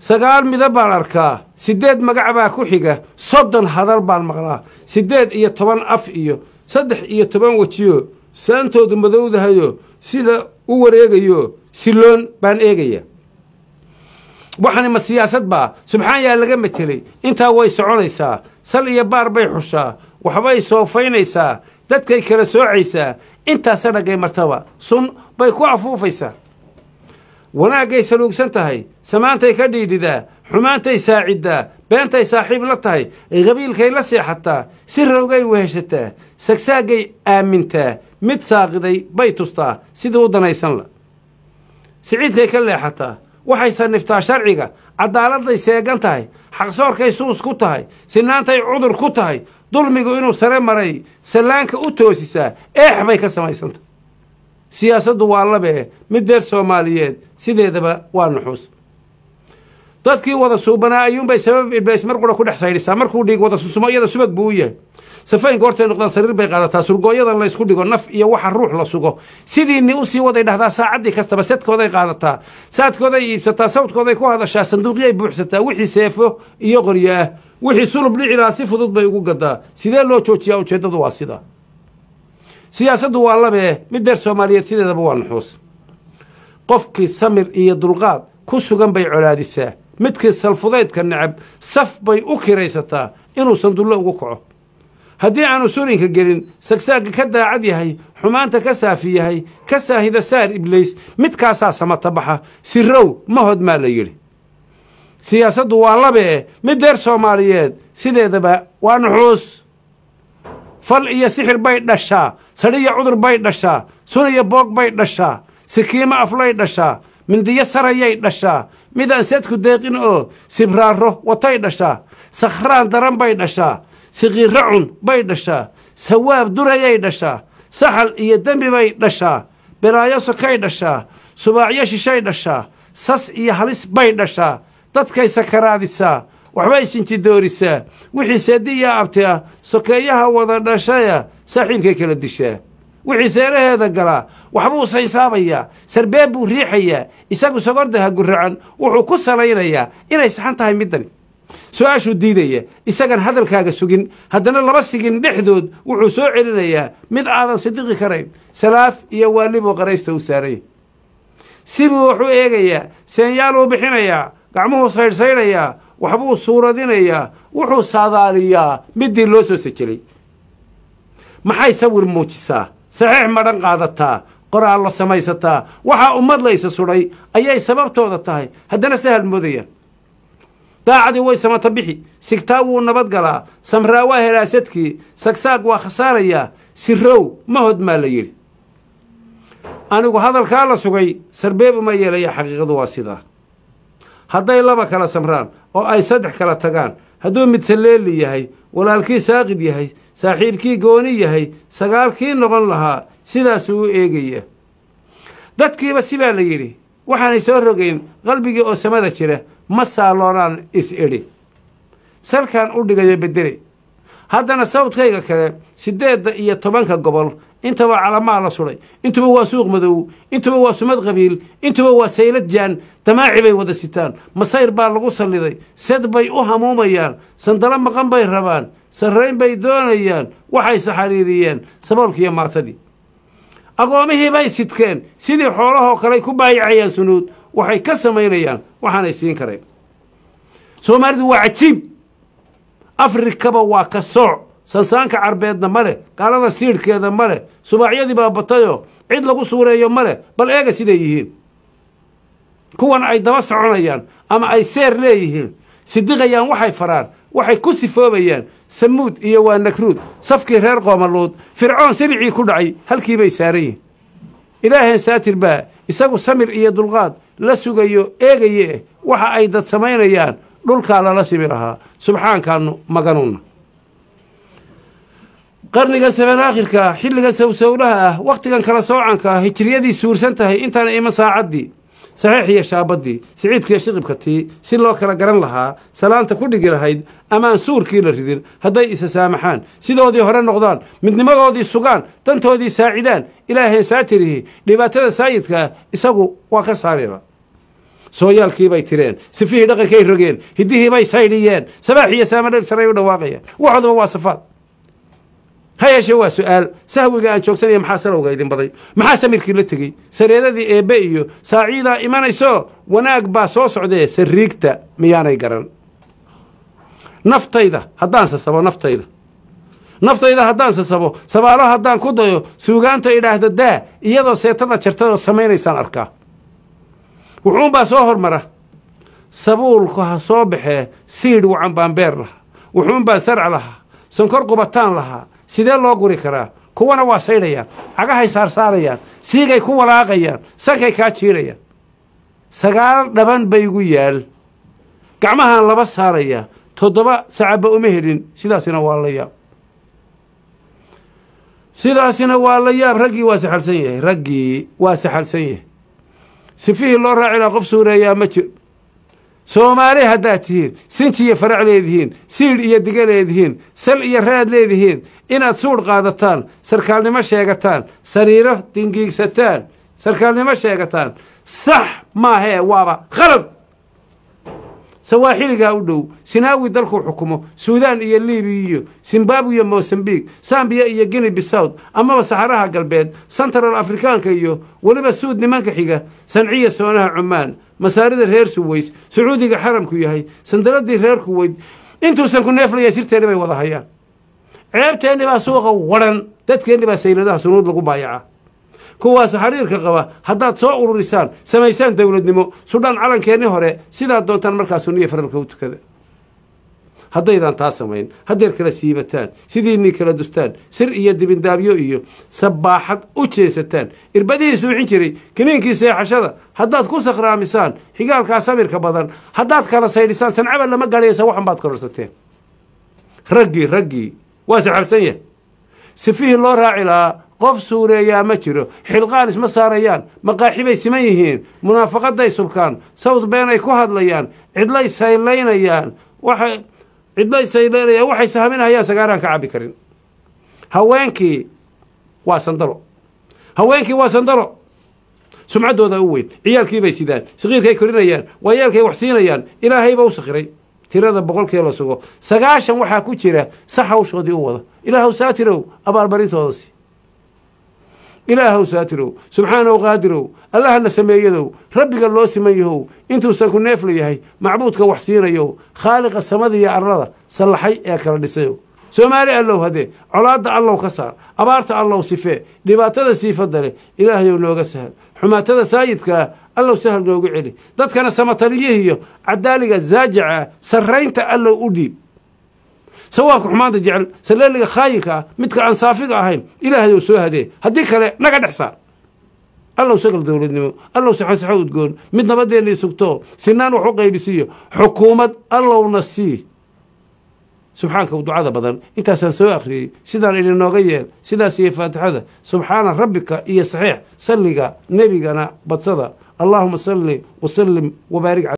sagaal midab baan arkaa siddeed magacbaa ku xiga soddon hadal baan maqlaa siddeed iyo toban af iyo saddex iyo toban wejiyo saantoodu madowdahayo sida u wareegayo siloon baan eegaya waxani ma siyaasad baa subxaan yaa laga metelay intaa way soconaysaa sal iyo baar bay xushaa waxbay soofaynaysaa dadkay kala soocaysaa intaasa dhagay martaba sun bay ku afuufaysaa wanaaggay saluugsan tahay samaantay ka dhiidhidaa xumaantay saaciddaa beentay saaxiib la tahay qabiilkay la seexataa si rowgay weheshataa sagsaaggay aamintaa mid saaqiday bay tustaa sidii u danaysanla siciidkay ka leexataa waxay sanniftaa sharciga cadaaladday seegan tahay xaqsoorkay suus ku tahay sinaantay cudur ku tahay dulmigu inuu sare maray sallaanka u toosisaa eex bay ka samaysantahay siyaasaddu waa labee mid deer soomaaliyeed sideedaba waa nuxuus dadkii wada suubanaa ayuunbay sabab iblis mar qura ku dhex saydhisaa markuu dhiig wada susumo iyada subag buu u yahay safaynka hortay noqdaan sariir bay qaadataa surgooyadan laysku dhigo naf iyo waxa ruux la sugo sidiinni usii waday dhahdaa saacaddii kastaba sedkooday qaadataa saadkooday iibsataa sawdkooday ku hadashaa sanduuqyay buuxsataa wixii seefo iyo qoryo ah wixii sulub dhicilaa si fudud bay ugu gadaa sidee loo joojiyaa ujeeddadu waa sidaa siyaasaddu waa labee mid deer soomaaliyeed sideedaba waa nuxuus qofkii samir iyo dulqaad ku sugan bay colaadisaa midkii salfudaydka necab saf bay u kiraysataa inuu sandullo ugu kaco haddii aanu sulinka gelin sagsaagga ka daacad yahay xumaanta ka saafi yahay ka saahida saar ibliis midkaasaa samata baxa sirow mahod maa la yidhi siyaasaddu waa labee mid deer soomaaliyeed sideedaba waa nuxuus fal iyo sixir bay dhashaa sadhiya cudur bay dhashaa sunaya boog bay dhashaa sikiimo aflay dhashaa mindiyo sarayay dhashaa midaan seedku deeqin oo sibraarro watay dhashaa sakhraan daran bay dhashaa siqiirro cun bay dhashaa sawaab durayay dhashaa saxal iyo dembi bay dhashaa biraayo sokay dhashaa subaacyo shishay dhashaa sas iyo halis bay dhashaa dadkay sakaraadisaa waxba isinti doorisaa wixii seedi iyo abti ah sokeeyaha wada dhashaya saaxiibkay kala dishaa wixii seeraheeda galaa waxbuu saysaabayaa sarbeeb buu riixayaa isagu sogordaha guracan wuxuu ku salaynayaa inay saxan tahay middani su-aashuu diidaya isagan hadalkaaga sugin haddana laba sigin dhexdood wuxuu soo celinayaa mid aadan sidiqi karayn salaaf iyo waalibuu qaraysta u saaray sibuu wuxuu eegayaa seenyaaluu bixinayaa gacmuhuu saydhsaydhayaa waxbuu suuradinayaa wuxuu saadaaliyaa midii loo soo sejelay maxay sawir muujisaa saxiix madhan qaadataa qoraallo samaysataa waxaa ummad la isa sudhay ayay sababtooda tahay haddana sahal moodayaan daacadii way samata bixi sigtaa wuu nabad galaa samraa waa helaasadkii sagsaag waa khasaarayaa sirow ma hodmaa la yidhi anigu hadalkaa la sugay sarbeeb uma yeelaya xaqiiqadu waa sidaa hadday laba kala samraan oo ay saddex kala tagaan hadduu midtaleeli yahay walaalkii saaqid yahay saaxiibkii gooni yahay sagaalkii noqon lahaa sidaasuu u eegaya dadkiiba sibaa la yidhi waxaanay soo rogayn qalbigii oo samada jira ma saaloonaan is-idhi salkaan u dhigaya bedeli haddana sawdkayga kale sideedda iyo tobanka gobol intaba calamaa la suday intuba waa suuq madow intuba waa sumad qabiil intuba waa saylad jaan damaaci bay wada sitaan masayr baa lagu salliday sed bay u hamuumayaan sandalo maqan bay rabaan sarrayn bay doonayaan waxayse xariiriyeen saboolkiiyo maatadii agoomihii bay sidkeen sidii xoolahoo kaley ku baayacayaan sunuud waxay ka samaynayaan waxaanay siin karayn soomaalidu waa cajiib afrikaba waa ka sooc sansaanka carbeedna maleh leh gaalada siidhkeeda maleh subaacyadiibaa batayo cid lagu suureeyo maleh bal eega siday yihiin kuwan ay daba soconayaan ama ay seer leeyihiin sidiqayaan waxay faraan waxay ku sifoobayaan samuud iyo waa nakruud safkii reer qoomaluud fircoon silicii ku dhacay halkii bay saaran yihin ilaaheen saatir baa isagu samir iyo dulqaad la sugayo eegaye waxa ay dad samaynayaan dhulkaa lala sibi lahaa subxaankaanu maganuuna qarniga sabanaakhirkaa xilliga sawsawlaha ah wakhtigan kala soocanka ah hijriyadii suursan tahay intaana iman saacadii saxiix iyo shaabadii siciidkiiyo shiqibkatii si loo kala garan lahaa salaanta ku dhigi lahayd amaan suurkii la ridin hadday isa saamaxaan sidoodii hore noqdaan midnimadoodii sugaan dantoodii saacidaan ilaahay saatirihi dhibaatada saayidka ah isagu waa ka saarira sooyaalkiibay tireen sifihii dhaqankay rogeen hidihiibay saydhiyeen sabaax iyo saamadheel saray u dhawaaqayeen waxooduba waa safaad ha yeeshee waa su-aal sahwiga aan joogsanaya maxaa salowga idin baday maxaa samirkii la tegey sareedadii eebbe iyo saaciidaa imanayso wanaag baa soo socdee sariigta miyaanay garan naftayda haddaan sasabo naftayda naftayda haddaan sasabo sabaalo haddaan ku dayo suugaanta idhaahda daa iyadoo seetada jartadoo samaynaysaan arkaa wuxuunbaa soo hormara sabuulku ha soo baxee siidh wacan baanbeer lahaa wuxuunbaa sarca lahaa sankor qubataan lahaa sidee loo guri karaa kuwana waa saydhayaan cagahay saarsaarayaan siigay ku walaaqayaan sankay kaa jiirayaan sagaal dhaban baygu yaal gacmahaan laba saarayaa toddoba sacaba uma helin sidaasina waa la yaab sidaasina waa la yaab raggii waa saxalsan yahay raggii waa saxalsan yahay sifihii loo raacina qof suureeyaa ma jir soomaali haddaad tihiin sinji iyo farac leedihiin siidh iyo diga leedihiin sal iyo raad leedihiin inaad suudh qaadataan sarkaalnimo sheegataan sariiro dingiigsataan sarkaalnimo sheegataan sax maahee waaba khalad sawaaxiligaa u dhow sinaawi dalkuu xukumo suudaan iyo liibiya iyo zimbabwe iyo mosambiq sambiya iyo gini bisout amaba saxaraha galbeed sentaral afrikaanka iyo weliba suud nimanka xiga sanciya soonaha cumaan masaarida reer suweys sacuudiga xaramku yahay sandaradii reer kuweyd intuusan ku neeflaya sirteenni bay wada hayaan baa suuqa dadkeenni baa sayladaha sunuud lagu baayaca kuwaas xariirka qaba haddaad soo ururisaan samaysaan dowladnimo sudhaan calankeenni hore sidaad doontaan markaa sunniya faralka u tukada haddaydaan taa samayn haddeer kala siibataan sidiinii kala dustaan sir iyo dibindaabyo iyo sabaaxad u jeesataan irbadihii suuxin jiray kiniinkii seexashada haddaad ku sakhraamisaan xigaalkaa samirka badan haddaad kala saydhisaan sancaba lama gaadhaya waxan baad kororsateen raggii raggii waa saxabsan yahay sifihii loo raaci lahaa qof suureeyaa ma jiro xilqaan isma saarayaan maqaaxibay siman yihiin munaafaqadday subkaan sawd been ay ku hadlayaan cidlay saylaynayaan waxay cidlay saylaynayaan waxay sahaminahayaan sagaaraan ka cabbi karin haweenkii waa sandaro haweenkii waa sandaro sumcaddooda u weyn ciyaalkiibay sidaan saqiirkay korinayaan waayaalkay wax siinayaan ilaahayba u sakhiray tirada boqolkii la sugo sagaashan waxaa ku jira sax hawshoodii u wada ilaahaw saatirow abaalmarintooda si ilaahow saatirow subxaanow qaadirow allahana sameeyadow rabbiga loo siman yahow intuusan ku neefla yahay macbuudka wax siinayow khaaliqa samada iyo arlada sallaxay ee kala dhisayow soomaali allow haddee colaadda allow ka saar abaarta allow sifee dhibaatada siifadda leh ilaahayow nooga sahal xumaatada saayidkaa allow sahal noogu celi dadkana samataliyihiiyo cadaaliga saajaca sarraynta allow u dhiib sawaabka xumaanta jecel saleeliga khaayilka ah midka aan saafiga ahayn ilaahayow soo hadee haddii kale naga dhex saar allow sagal dowladnimo allow saxosaxo udgoon mid nabadeenii sugto sinaan wax u qaybisiiyo xukuumad allowna sii subxaanka ducada badan intaasaan soo akhriyey sidaan idinooga yeel sidaas iyo faatixada subxaana rabbika iyo saxiix salliga nebigana badsada allaahuma salli wasallim wabaarig